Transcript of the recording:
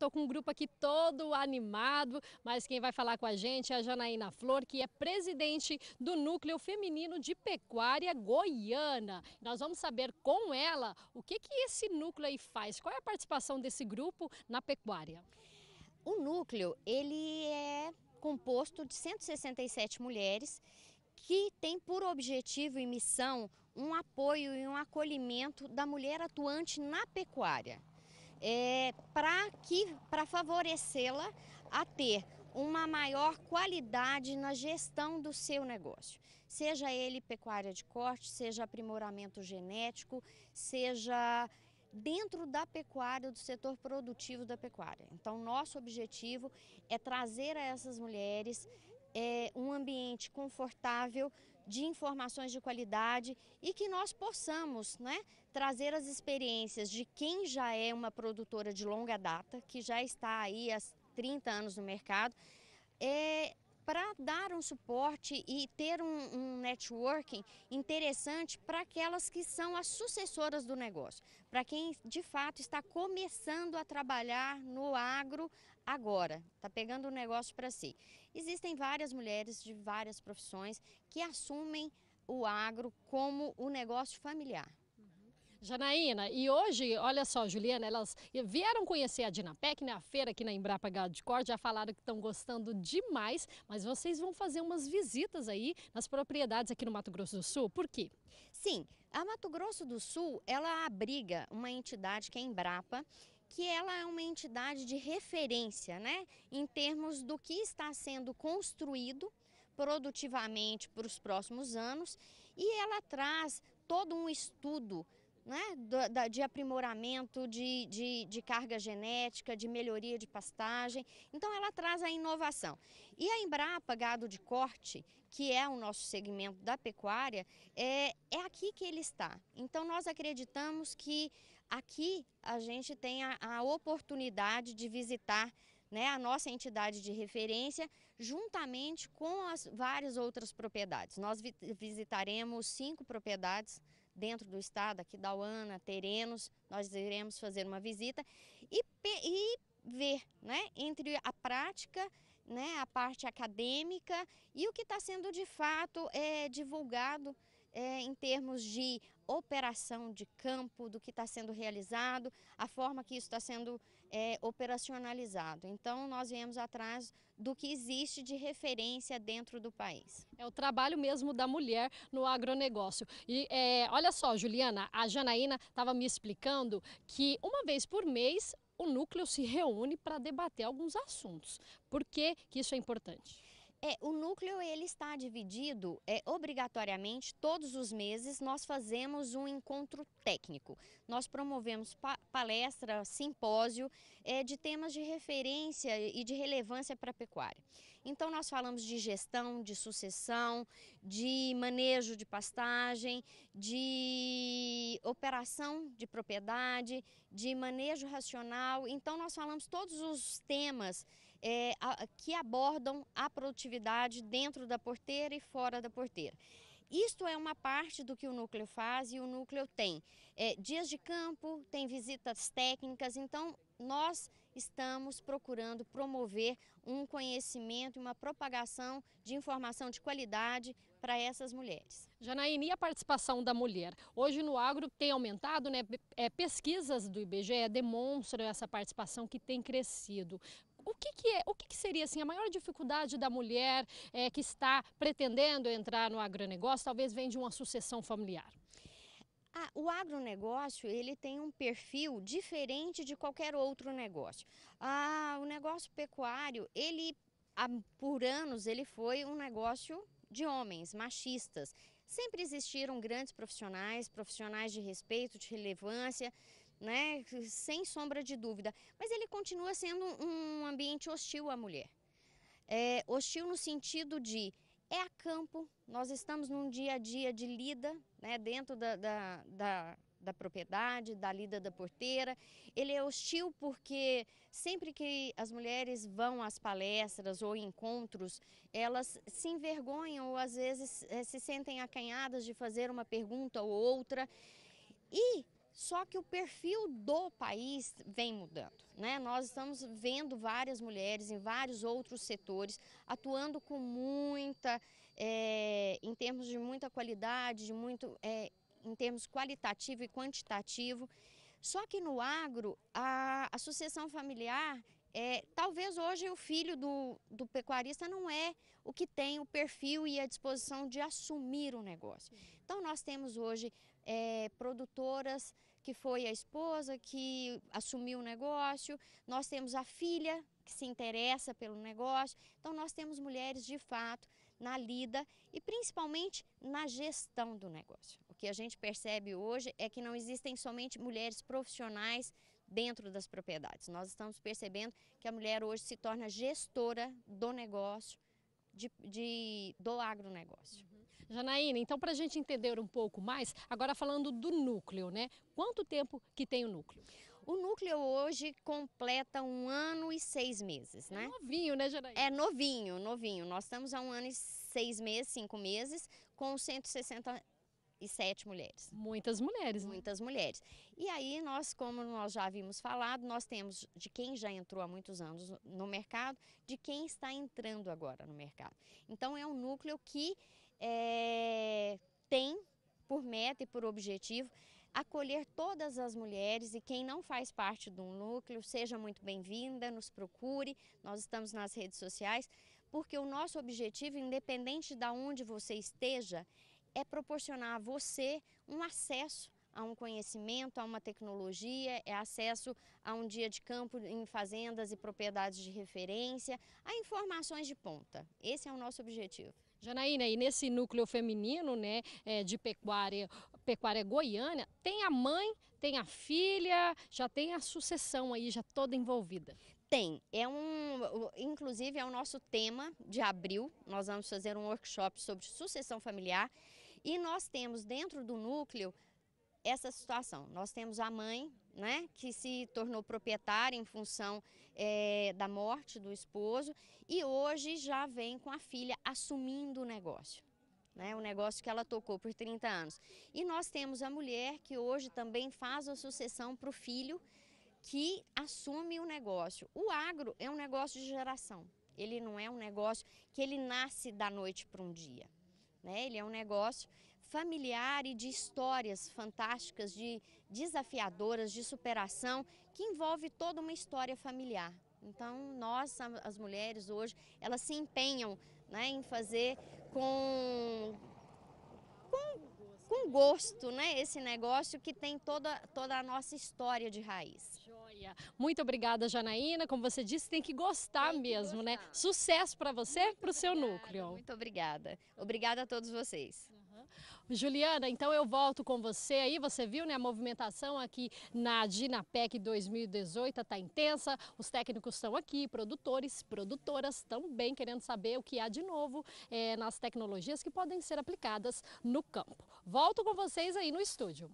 Estou com um grupo aqui todo animado, mas quem vai falar com a gente é a Janaína Flor, que é presidente do Núcleo Feminino de Pecuária Goiana. Nós vamos saber com ela o que, que esse núcleo aí faz, qual é a participação desse grupo na pecuária. O núcleo, ele é composto de 167 mulheres que tem por objetivo e missão um apoio e um acolhimento da mulher atuante na pecuária é, para favorecê-la a ter uma maior qualidade na gestão do seu negócio, seja ele pecuária de corte, seja aprimoramento genético, seja dentro da pecuária, do setor produtivo da pecuária. Então, nosso objetivo é trazer a essas mulheres é, um ambiente confortável de informações de qualidade e que nós possamos né, trazer as experiências de quem já é uma produtora de longa data, que já está aí há 30 anos no mercado, é, para dar um suporte e ter um, um networking interessante para aquelas que são as sucessoras do negócio, para quem de fato está começando a trabalhar no agro agora, está pegando o um negócio para si. Existem várias mulheres de várias profissões que assumem o agro como o negócio familiar. Uhum. Janaína, e hoje, olha só, Juliana, elas vieram conhecer a Dinapec, né, a feira aqui na Embrapa Gado de Corte, já falaram que estão gostando demais, mas vocês vão fazer umas visitas aí nas propriedades aqui no Mato Grosso do Sul, por quê? Sim, a Mato Grosso do Sul, ela abriga uma entidade que é a Embrapa, que ela é uma entidade de referência, né, em termos do que está sendo construído produtivamente para os próximos anos e ela traz todo um estudo né, de aprimoramento de, de, de, carga genética, de melhoria de pastagem. Então, ela traz a inovação. E a Embrapa Gado de Corte, que é o nosso segmento da pecuária, é, é aqui que ele está. Então, nós acreditamos que Aqui a gente tem a, a oportunidade de visitar né, a nossa entidade de referência, juntamente com as várias outras propriedades. Nós vi visitaremos cinco propriedades dentro do estado, aqui da UANA, Terenos, nós iremos fazer uma visita e, e ver né, entre a prática, né, a parte acadêmica e o que está sendo de fato é, divulgado é, em termos de operação de campo, do que está sendo realizado, a forma que isso está sendo é, operacionalizado. Então, nós viemos atrás do que existe de referência dentro do país. É o trabalho mesmo da mulher no agronegócio. E é, olha só, Juliana, a Janaína estava me explicando que uma vez por mês o núcleo se reúne para debater alguns assuntos. Por que, que isso é importante? É, o núcleo ele está dividido é, obrigatoriamente todos os meses nós fazemos um encontro técnico. Nós promovemos pa palestra, simpósio é, de temas de referência e de relevância para a pecuária. Então nós falamos de gestão, de sucessão, de manejo de pastagem, de operação de propriedade, de manejo racional. Então nós falamos todos os temas é, a, que abordam a produtividade dentro da porteira e fora da porteira. Isto é uma parte do que o núcleo faz e o núcleo tem. É, dias de campo, tem visitas técnicas, então nós estamos procurando promover um conhecimento e uma propagação de informação de qualidade para essas mulheres. Janaíne, e a participação da mulher? Hoje no agro tem aumentado, né? É, pesquisas do IBGE é, demonstram essa participação que tem crescido o que, que é, o que, que, seria assim a maior dificuldade da mulher é, que está pretendendo entrar no agronegócio? Talvez venha de uma sucessão familiar. Ah, o agronegócio ele tem um perfil diferente de qualquer outro negócio. Ah, o negócio pecuário ele por anos ele foi um negócio de homens machistas. Sempre existiram grandes profissionais, profissionais de respeito, de relevância, né, sem sombra de dúvida. Mas ele continua sendo um ambiente hostil à mulher. É, hostil no sentido de é a campo, nós estamos num dia a dia de lida, né, dentro da, da, da da propriedade, da lida da porteira. Ele é hostil porque sempre que as mulheres vão às palestras ou encontros, elas se envergonham ou às vezes eh, se sentem acanhadas de fazer uma pergunta ou outra. E só que o perfil do país vem mudando. Né? Nós estamos vendo várias mulheres em vários outros setores atuando com muita, é, em termos de muita qualidade, de muito, é, em termos qualitativo e quantitativo. Só que no agro, a, a sucessão familiar é, talvez hoje o filho do, do, pecuarista não é o que tem o perfil e a disposição de assumir o negócio. Então nós temos hoje é, produtoras que foi a esposa que assumiu o negócio, nós temos a filha que se interessa pelo negócio. Então nós temos mulheres de fato na lida e principalmente na gestão do negócio. O que a gente percebe hoje é que não existem somente mulheres profissionais dentro das propriedades. Nós estamos percebendo que a mulher hoje se torna gestora do negócio, de, de, do agronegócio. Uhum. Janaína, então para a gente entender um pouco mais, agora falando do núcleo, né? Quanto tempo que tem o núcleo? O núcleo hoje completa um ano e seis meses, né? É novinho, né, Janaína? É novinho, novinho. Nós estamos há um ano e seis meses, cinco meses, com 160 e sete mulheres. Muitas mulheres. Né? Muitas mulheres. E aí nós, como nós já havíamos falado, nós temos de quem já entrou há muitos anos no mercado, de quem está entrando agora no mercado. Então é um núcleo que é, tem por meta e por objetivo acolher todas as mulheres e quem não faz parte de um núcleo, seja muito bem-vinda, nos procure, nós estamos nas redes sociais, porque o nosso objetivo, independente de onde você esteja, é proporcionar a você um acesso a um conhecimento, a uma tecnologia, é acesso a um dia de campo em fazendas e propriedades de referência, a informações de ponta. Esse é o nosso objetivo. Janaína, e nesse núcleo feminino né, é, de pecuária, pecuária goiana, tem a mãe, tem a filha, já tem a sucessão aí, já toda envolvida. Tem. É um, inclusive, é o nosso tema de abril. Nós vamos fazer um workshop sobre sucessão familiar. E nós temos dentro do núcleo essa situação. Nós temos a mãe, né, que se tornou proprietária em função é, da morte do esposo e hoje já vem com a filha assumindo o negócio. Né, o negócio que ela tocou por 30 anos. E nós temos a mulher que hoje também faz a sucessão para o filho que assume o negócio. O agro é um negócio de geração. Ele não é um negócio que ele nasce da noite para um dia. Né? Ele é um negócio familiar e de histórias fantásticas, de desafiadoras, de superação, que envolve toda uma história familiar. Então, nós, as mulheres hoje, elas se empenham né, em fazer com, com, com gosto né, esse negócio que tem toda, toda a nossa história de raiz. Joia! Muito obrigada, Janaína. Como você disse, tem que gostar tem que mesmo, né? gostar. né? Sucesso para você e para o seu núcleo. Muito obrigada. Obrigada a todos vocês. Juliana, então eu volto com você aí. Você viu né, a movimentação aqui na Dinapec 2018 está intensa. Os técnicos estão aqui, produtores, produtoras também querendo saber o que há de novo é, nas tecnologias que podem ser aplicadas no campo. Volto com vocês aí no estúdio.